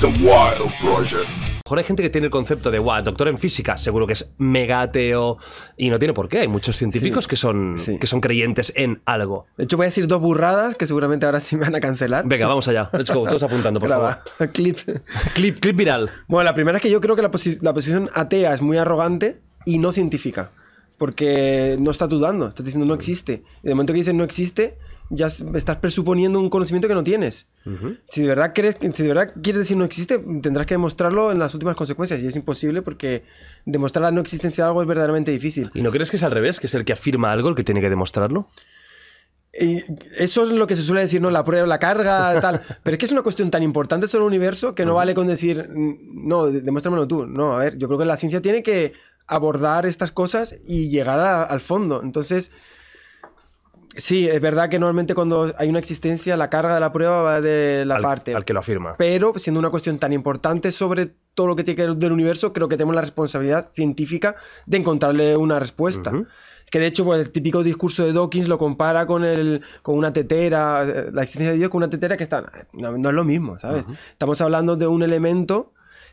The Wild Project. hay gente que tiene el concepto de, wow, doctor en física, seguro que es mega ateo y no tiene por qué. Hay muchos científicos que, son, que son creyentes en algo. De hecho, voy a decir dos burradas que seguramente ahora sí me van a cancelar. Venga, vamos allá. Let's go. Todos apuntando, por favor. clip. clip. Clip viral. Bueno, la primera es que yo creo que la, la posición atea es muy arrogante y no científica porque no está dudando, está diciendo no mm. existe. Y de momento que dice no existe, ya estás presuponiendo un conocimiento que no tienes. Si de verdad quieres decir no existe, tendrás que demostrarlo en las últimas consecuencias y es imposible porque demostrar la no existencia de algo es verdaderamente difícil. ¿Y no crees que es al revés, que es el que afirma algo el que tiene que demostrarlo? eso es lo que se suele decir, ¿no? La prueba, la carga, tal. Pero es que es una cuestión tan importante sobre el universo que no vale con decir, no, demuéstramelo tú. No, a ver, yo creo que la ciencia tiene que abordar estas cosas y llegar al fondo. Entonces, Sí, es verdad que normalmente cuando hay una existencia, la carga de la prueba va de la parte. Al que lo afirma. Pero siendo una cuestión tan importante sobre todo lo que tiene que ver del universo, creo que tenemos la responsabilidad científica de encontrarle una respuesta. Que de hecho, pues, el típico discurso de Dawkins lo compara con, una tetera, eh, la existencia de Dios con una tetera que está. No, es lo mismo, ¿sabes? Estamos hablando de un elemento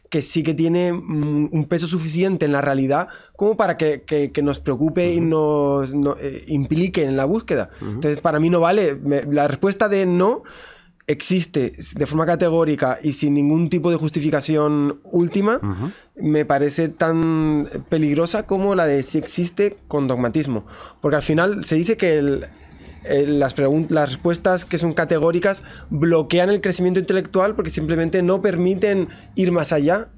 que sí que tiene mm, un peso suficiente en la realidad como para que, nos preocupe y nos, eh, implique en la búsqueda. Entonces, para mí no vale. la respuesta de no existe de forma categórica y sin ningún tipo de justificación última, me parece tan peligrosa como la de si existe con dogmatismo. Porque al final se dice que el, eh, las, las respuestas que son categóricas bloquean el crecimiento intelectual porque simplemente no permiten ir más allá.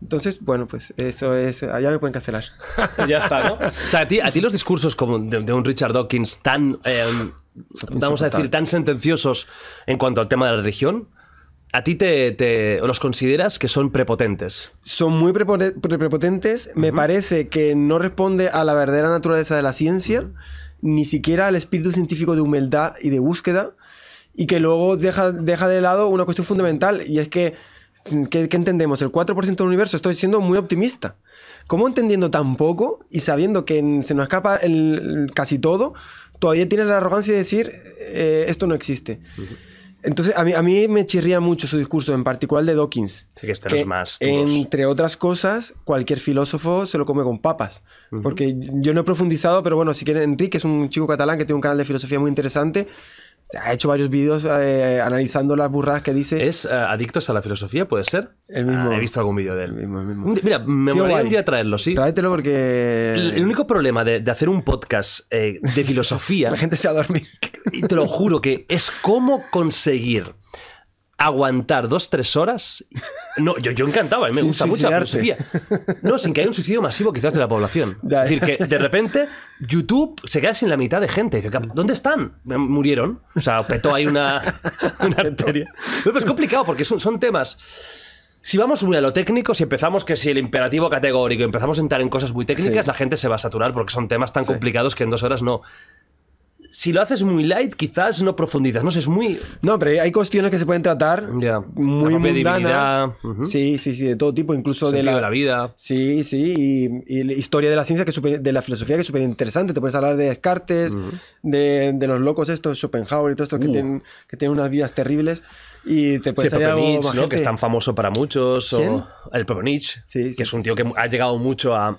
Entonces, bueno, pues eso es. Allá me pueden cancelar. ya está, ¿no? O sea, a ti, a ti los discursos como de, un Richard Dawkins tan. Eh, vamos a decir, tan sentenciosos en cuanto al tema de la religión. ¿A ti te, los consideras que son prepotentes? Son muy prepotentes. Me parece que no responde a la verdadera naturaleza de la ciencia ni siquiera el espíritu científico de humildad y de búsqueda, y que luego deja, deja de lado una cuestión fundamental, y es que, ¿qué, entendemos? El 4% del universo, estoy siendo muy optimista. como entendiendo tan poco y sabiendo que se nos escapa el, casi todo, todavía tienes la arrogancia de decir, eh, esto no existe? Entonces, a mí, me chirría mucho su discurso, en particular de Dawkins. Sí, que este más. Entre otras cosas, cualquier filósofo se lo come con papas. Porque yo no he profundizado, pero bueno, si quieren, Enrique es un chico catalán que tiene un canal de filosofía muy interesante. Ha hecho varios vídeos eh, analizando las burradas que dice. ¿Es eh, Adictos a la Filosofía? ¿Puede ser? El mismo. Ah, he visto algún vídeo de él. mismo, Mira, me molaría un traerlo, sí. Tráetelo porque. El, único problema de, hacer un podcast eh, de filosofía. la gente se va a dormir. y te lo juro que es cómo conseguir aguantar dos, tres horas. No, yo, yo encantaba, me gusta mucho la filosofía. No, sin que haya un suicidio masivo quizás de la población. Es decir, eh. que de repente YouTube se queda sin la mitad de gente. ¿dónde están? Murieron. O sea, petó ahí una, arteria. es complicado porque son, son temas. Si vamos muy a lo técnico, si empezamos que si el imperativo categórico, empezamos a entrar en cosas muy técnicas, la gente se va a saturar porque son temas tan complicados que en dos horas no si lo haces muy light, quizás no profundizas. No sé, es muy. No, pero hay cuestiones que se pueden tratar muy mundanas. Sí, sí, sí, de todo tipo, incluso de la, de la, vida. Sí, sí, y, la historia de la ciencia, que de la filosofía, que es súper interesante. Te puedes hablar de Descartes, de, los locos estos, Schopenhauer y todo esto que, uh. tienen, que tienen unas vidas terribles. Y te puede sí, salir algo Nietzsche, Que es tan famoso para muchos. O el propio Nietzsche, que es un tío que ha llegado mucho a,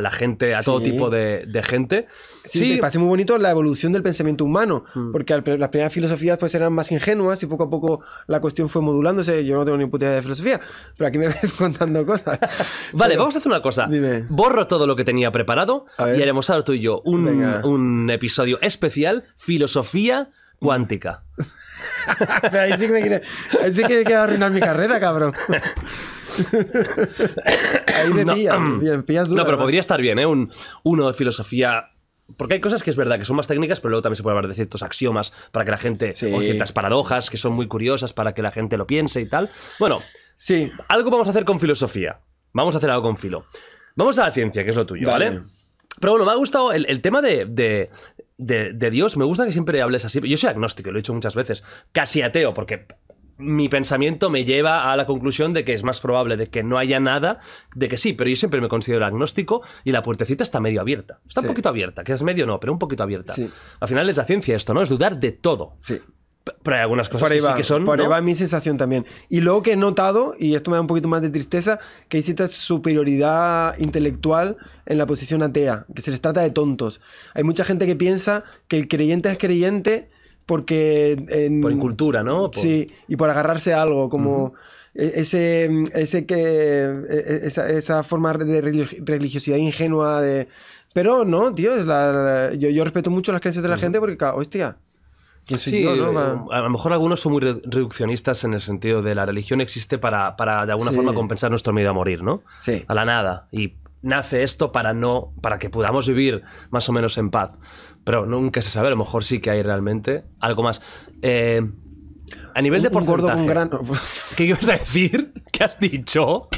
la gente, a todo tipo de, gente. Sí, me parece muy bonito la evolución del pensamiento humano, mm. porque las primeras filosofías pues eran más ingenuas y poco a poco la cuestión fue modulándose. Yo no tengo ni puta idea de filosofía, pero aquí me ves contando cosas. vale, vamos a hacer una cosa. Borro todo lo que tenía preparado y haremos ahora tú y yo un, un episodio especial, filosofía cuántica. ahí que me ahí que arruinar mi carrera, cabrón. ahí me no, pillas, No, pero podría estar bien, ¿eh? Un, uno de filosofía porque hay cosas que es verdad que son más técnicas, pero luego también se puede hablar de ciertos axiomas para que la gente. O ciertas paradojas que son muy curiosas para que la gente lo piense y tal. Bueno, sí. Algo vamos a hacer con filosofía. Vamos a hacer algo con filo. Vamos a la ciencia, que es lo tuyo, ¿vale? Pero bueno, me ha gustado el, tema de, de, Dios, me gusta que siempre hables así. Yo soy agnóstico, lo he dicho muchas veces, casi ateo, porque mi pensamiento me lleva a la conclusión de que es más probable de que no haya nada, de que sí, pero yo siempre me considero agnóstico y la puertecita está medio abierta. Está un poquito abierta, que es medio no, pero un poquito abierta. Al final es la ciencia esto, ¿no? Es dudar de todo. Sí. Pero hay algunas cosas que son. Por ahí va mi sensación también. Y luego que he notado, y esto me da un poquito más de tristeza, que existe superioridad intelectual en la posición atea, que se les trata de tontos. Hay mucha gente que piensa que el creyente es creyente porque. En, por incultura, ¿no? Sí, y por agarrarse a algo, como. E-, ese, ese que, e-, e-, esa, forma de religiosidad ingenua de... Pero no, tío, yo, respeto mucho las creencias de la gente porque, hostia, sí, a, lo mejor algunos son muy reduccionistas en el sentido de la religión existe para, de alguna forma compensar nuestro miedo a morir, ¿no? Sí. A la nada. Y nace esto para no para que podamos vivir más o menos en paz. Pero nunca se sabe, a lo mejor sí que hay realmente algo más. Eh, a nivel de porcentaje. ¿Qué ibas a decir? ¿Qué has dicho?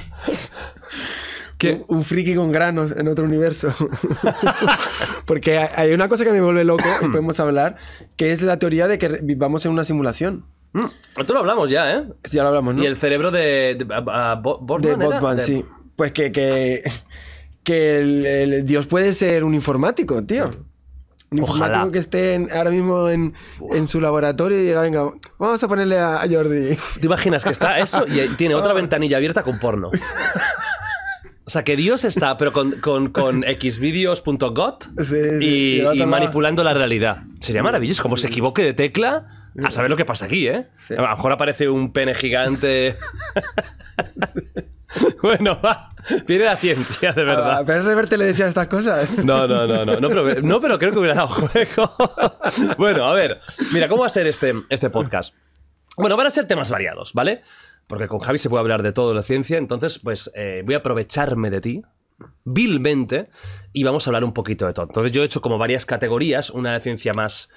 Un, friki con granos en otro universo. Porque hay una cosa que me vuelve loco, y podemos hablar, que es la teoría de que vivamos en una simulación. Mm, lo hablamos ya, ¿eh? Sí, ya lo hablamos, ¿no? Y el cerebro de... De, de Botman, sí. Pues que... que... que el, Dios puede ser un informático, tío. Un informático que esté ahora mismo en, en, su laboratorio y diga, venga, vamos a ponerle a, a Jordi. ¿Te imaginas que está eso y tiene otra ventanilla abierta con porno? O sea, que Dios está, pero con, con, con xvideos.got y, manipulando la realidad. Sería maravilloso, como se equivoque de tecla, a saber lo que pasa aquí, ¿eh? A lo mejor aparece un pene gigante. bueno, va. Viene la ciencia, de verdad. Ah, pero Reverte le decía estas cosas. No, no, no, no. No, pero, no, pero creo que hubiera dado juego. bueno, a ver. Mira, ¿cómo va a ser este, este podcast? Bueno, van a ser temas variados, ¿vale? porque con Javi se puede hablar de todo la ciencia, entonces pues eh, voy a aprovecharme de ti vilmente y vamos a hablar un poquito de todo. Entonces yo he hecho como varias categorías, una de ciencia más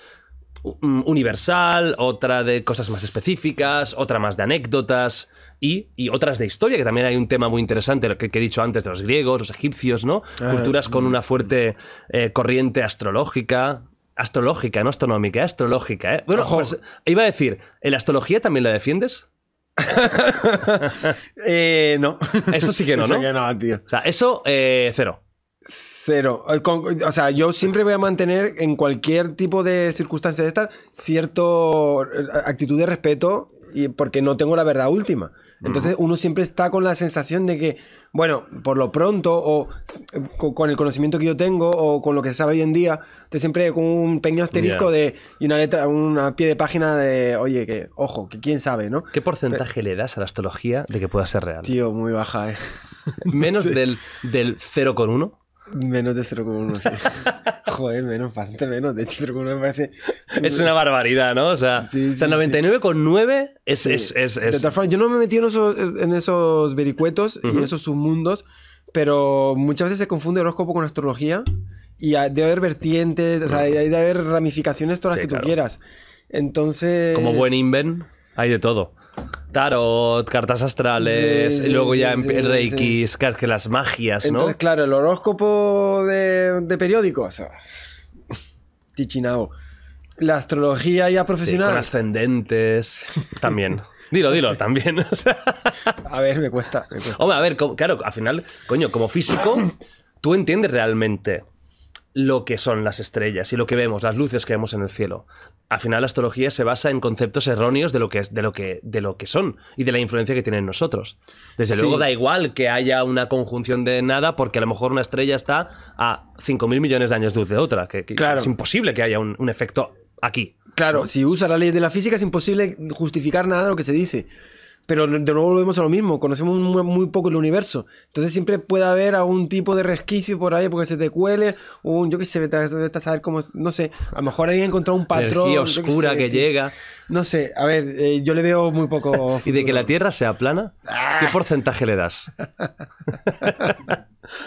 mm, universal, otra de cosas más específicas, otra más de anécdotas y, otras de historia, que también hay un tema muy interesante, lo que, he dicho antes de los griegos, los egipcios, ¿no? Ah, Culturas con mm. una fuerte eh, corriente astrológica. Astrológica, no astronómica, eh, astrológica, ¿eh? Bueno, pues, iba a decir, ¿en la astrología también la defiendes? Eh, no. Eso sí que no, ¿no? Eso eh, cero. Cero. Eh, o sea, yo siempre voy a mantener en cualquier tipo de circunstancia de estar cierta actitud de respeto y porque no tengo la verdad última. Entonces uno siempre está con la sensación de que, bueno, por lo pronto, o con el conocimiento que yo tengo, o con lo que se sabe hoy en día, estoy siempre con un pequeño asterisco de, y una letra, una pie de página de, oye, que, ojo, que quién sabe, ¿no? ¿Qué porcentaje le das a la astrología de que pueda ser real? Tío, muy baja, ¿eh? Menos del del, del 0,1. Menos de 0,1, Joder, menos, bastante menos. De hecho, 0,1 me parece. Es una barbaridad, ¿no? O sea, 99,9 es, es, es, yo no me metí en esos, en esos vericuetos y en esos submundos, pero muchas veces se confunde horóscopo con astrología y debe haber vertientes, o sea, debe haber ramificaciones todas las que tú quieras. Entonces. Como buen Inven, hay de todo tarot, cartas astrales, luego ya en reikis, que las magias, ¿no? Entonces, claro, el horóscopo de, periódicos. o tichinao. La astrología ya profesional. con también. Dilo, dilo, también. a ver, me cuesta, Hombre, a ver, claro, al final, coño, como físico, tú entiendes realmente lo que son las estrellas y lo que vemos, las luces que vemos en el cielo. Al final la astrología se basa en conceptos erróneos de lo que, de lo que, de lo que son y de la influencia que tienen nosotros. Desde luego da igual que haya una conjunción de nada porque a lo mejor una estrella está a 5.000 millones de años de luz de otra, que, es imposible que haya un, efecto aquí. Claro, si usa la ley de la física es imposible justificar nada de lo que se dice. Pero de nuevo volvemos a lo mismo, conocemos muy, poco el universo. Entonces siempre puede haber algún tipo de resquicio por ahí porque se te cuele, un, yo qué sé, te, te, saber cómo, no sé, a lo mejor alguien encontró un patrón. Energía oscura que, llega. No sé, a ver, eh, yo le veo muy poco. ¿Y de que la Tierra sea plana? ¿Qué ah. porcentaje le das?